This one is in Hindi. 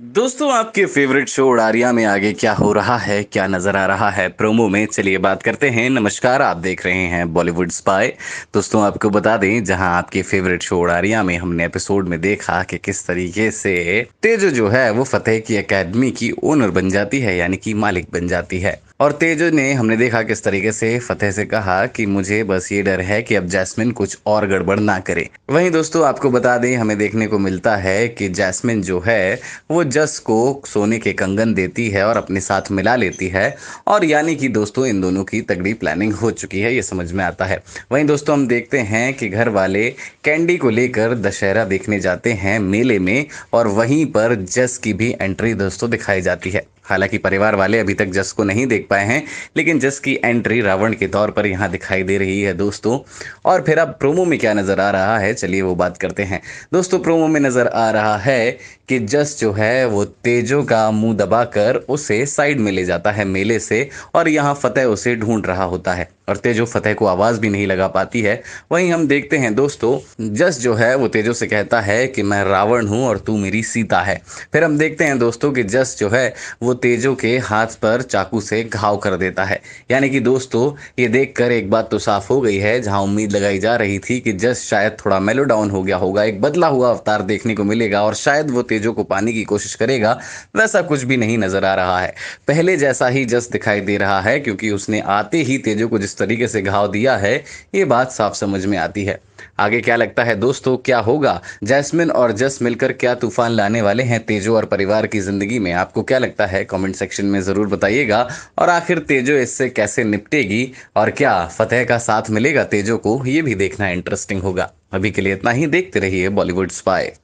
दोस्तों आपके फेवरेट शो उड़ारिया में आगे क्या हो रहा है क्या नजर आ रहा है प्रोमो में चलिए बात करते हैं नमस्कार आप देख रहे हैं बॉलीवुड स्पाई दोस्तों आपको बता दें जहां आपके फेवरेट शो उड़ारिया में हमने एपिसोड में देखा कि किस तरीके से तेजो जो है वो फतेह की एकेडमी की ओनर बन जाती है यानी कि मालिक बन जाती है और तेज ने हमने देखा किस तरीके से फतेह से कहा कि मुझे बस ये डर है कि अब जैस्मिन कुछ और गड़बड़ ना करे वहीं दोस्तों आपको बता दें हमें देखने को मिलता है कि जैस्मिन जो है वो जस को सोने के कंगन देती है और अपने साथ मिला लेती है और यानी कि दोस्तों इन दोनों की तगड़ी प्लानिंग हो चुकी है ये समझ में आता है वहीं दोस्तों हम देखते हैं कि घर वाले कैंडी को लेकर दशहरा देखने जाते हैं मेले में और वहीं पर जस की भी एंट्री दोस्तों दिखाई जाती है हालांकि परिवार वाले अभी तक जस को नहीं देख पाए हैं लेकिन जस की एंट्री रावण के तौर पर यहाँ दिखाई दे रही है दोस्तों और फिर अब प्रोमो में क्या नज़र आ रहा है चलिए वो बात करते हैं दोस्तों प्रोमो में नज़र आ रहा है कि जस जो है वो तेजो का मुंह दबाकर उसे साइड में ले जाता है मेले से और यहाँ फतेह उसे ढूंढ रहा होता है और तेजो फतेह को आवाज़ भी नहीं लगा पाती है वहीं हम देखते हैं दोस्तों जस जो है वो तेजो से कहता है कि मैं रावण हूँ और तू मेरी सीता है फिर हम देखते हैं दोस्तों कि जस जो है वो तेजो के हाथ पर चाकू से घाव कर देता है यानी कि दोस्तों ये देख एक बात तो साफ हो गई है जहाँ उम्मीद लगाई जा रही थी कि जस शायद थोड़ा मेलो डाउन हो गया होगा एक बदला हुआ अवतार देखने को मिलेगा और शायद वो तेजो को पाने की कोशिश करेगा वैसा कुछ भी नहीं नजर आ रहा है पहले जैसा ही जस दिखाई दे रहा है क्योंकि उसने आते ही तेजो को जिस तरीके से घाव दिया है ये बात साफ समझ में आती है आगे क्या लगता है दोस्तों क्या होगा जैस्मिन और जस मिलकर क्या तूफान लाने वाले हैं तेजो और परिवार की जिंदगी में आपको क्या लगता है कमेंट सेक्शन में जरूर बताइएगा और आखिर तेजो इससे कैसे निपटेगी और क्या फतेह का साथ मिलेगा तेजो को ये भी देखना इंटरेस्टिंग होगा अभी के लिए इतना ही देखते रहिए बॉलीवुड स्पाई